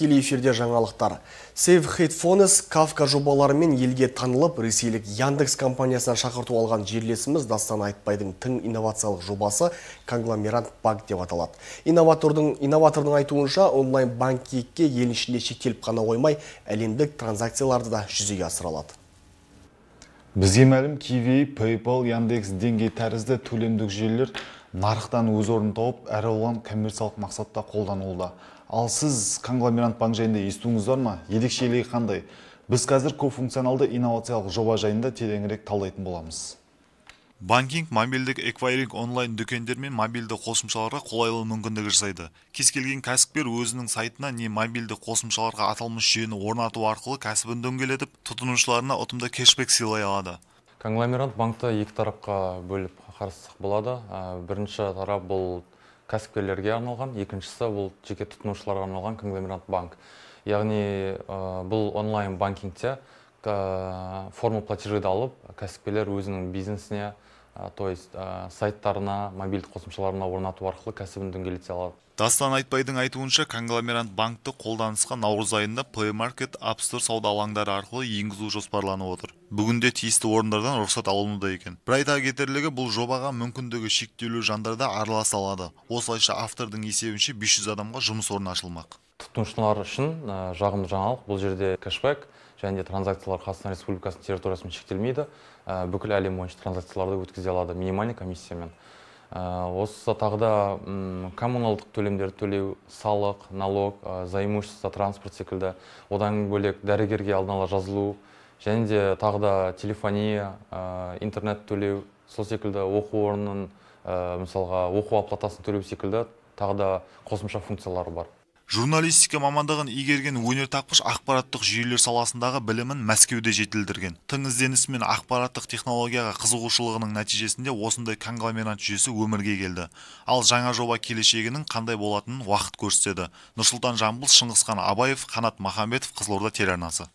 тікелей эфирде жаңалықтар Save Headphones кавка жобаларымен елге танылып ресейлік Яндекс компаниясынан шақырту алған жерлесіміз Дастан Айтбайдың тың инновациялық жобасы конгломерант банк деп аталады инноватордың инноватордың айтуынша онлайн банкингке ел ішінде шектеліп қана қоймай әлемдік транзакцияларды да жүзеге асыра алады бізге мәлім киви PayPal яндекс деңгей тәрізді төлемдік жүйелер нарықтан өз орнын тауып әрі оған коммерциялық мақсатта қолданылуда ал сіз конгломерант банк жайында естуіңіз бар ма ерекшелігі қандай біз қазір көпфункционалды инновациялық жоба жайында тереңірек талдайтын боламыз банкинг мобильдік эквайринг онлайн дүкендер мен мобильді қосымшаларға қолайлы мүмкіндік жасайды кез келген кәсіпкер өзінің сайтына не мобильді қосымшаларға аталмыш жүйені орнату арқылы кәсібін дөңгелетіп тұтынушыларына ұтымды кешбек сыйлай алады Конгломерант банкты екі тарапқа бөліп қарастық болады ә, бірінші тарап бұл кәсіпкерлерге арналған екіншісі бұл жеке тұтынушыларға арналған Конгломерант банк яғни ә, бұл онлайн банкингте форма платежиді алып кәсіпкерлер өзінің бизнесіне то есть сайттарына мобильді қосымшаларына орнату арқылы кәсібін дөңгелете алады дастан айтбайдың айтуынша конгломерант банкты қолданысқа наурыз айында play market app store сауда алаңдары арқылы енгізу жоспарланып отыр бүгінде тиісті орындардан рұқсат алынуда екен бір айта кетерлігі бұл жобаға мүмкіндігі шектеулі жандар да араласа алады осылайша автордың есебінше 500 адамға жұмыс орны ашылмақ тұтынушылар үшін жағымды жаңалық бұл жерде кэшбэк және де транзакциялар қазақстан республикасының территориясымен шектелмейді бүкіл әлем бойынша транзакцияларды өткізе алады минимальный комиссиямен осы тағы да коммуналдық төлемдерді төлеу салық налог за имущество транспорт секілді одан бөлек дәрігерге алдын ала жазылу және де тағы да телефония интернет төлеу сол секілді оқу орнының мысалға оқу оплатасын төлеу секілді тағы да қосымша функциялары бар журналистика мамандығын игерген өнертапқыш ақпараттық жүйелер саласындағы білімін мәскеуде жетілдірген тың ізденісі мен ақпараттық технологияға қызығушылығының нәтижесінде осындай конгломерант жүйесі өмірге келді ал жаңа жоба келешегінің қандай болатынын уақыт көрсетеді нұрсұлтан жамбыл шыңғысхан абаев қанат махамбетов қызылорда телеарнасы